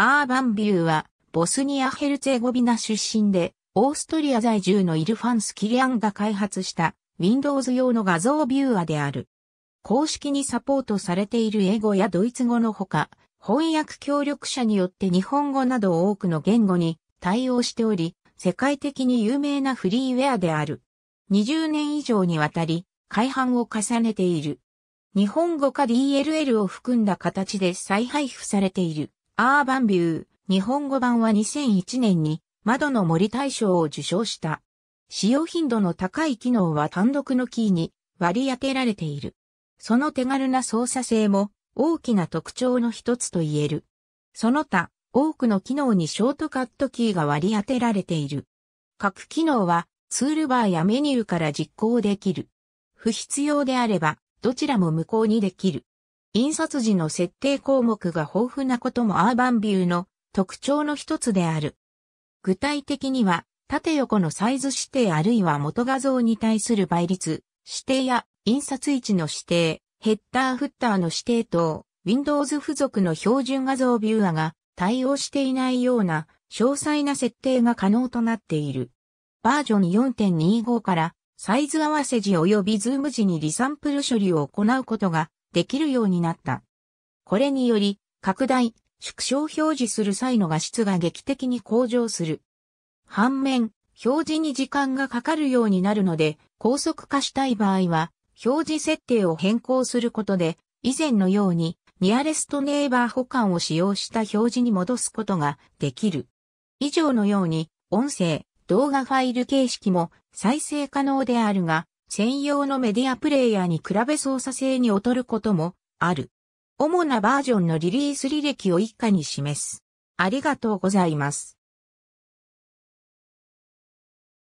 アーバンビューは、ボスニア・ヘルツェゴビナ出身で、オーストリア在住のイルファンス・キリアンが開発した Windows 用の画像ビューアである。公式にサポートされている英語やドイツ語のほか、翻訳協力者によって日本語など多くの言語に対応しており、世界的に有名なフリーウェアである。20年以上にわたり、改版を重ねている。日本語化 DLL を含んだ形で再配布されている。アーバンビュー、日本語版は2001年に窓の森大賞を受賞した。使用頻度の高い機能は単独のキーに割り当てられている。その手軽な操作性も大きな特徴の一つと言える。その他、多くの機能にショートカットキーが割り当てられている。各機能はツールバーやメニューから実行できる。不必要であれば、どちらも無効にできる。印刷時の設定項目が豊富なこともアーバンビューの特徴の一つである。具体的には、縦横のサイズ指定あるいは元画像に対する倍率、指定や印刷位置の指定、ヘッダーフッターの指定等、Windows 付属の標準画像ビューアが対応していないような詳細な設定が可能となっている。バージョン4.25からサイズ合わせ時及びズーム時にリサンプル処理を行うことができるようになった。これにより、拡大、縮小表示する際の画質が劇的に向上する。反面、表示に時間がかかるようになるので、高速化したい場合は、表示設定を変更することで、以前のように、ニアレストネイバー保管を使用した表示に戻すことができる。以上のように、音声、動画ファイル形式も再生可能であるが、専用のメディアプレイヤーに比べ操作性に劣ることもある。主なバージョンのリリース履歴を以下に示す。ありがとうございます。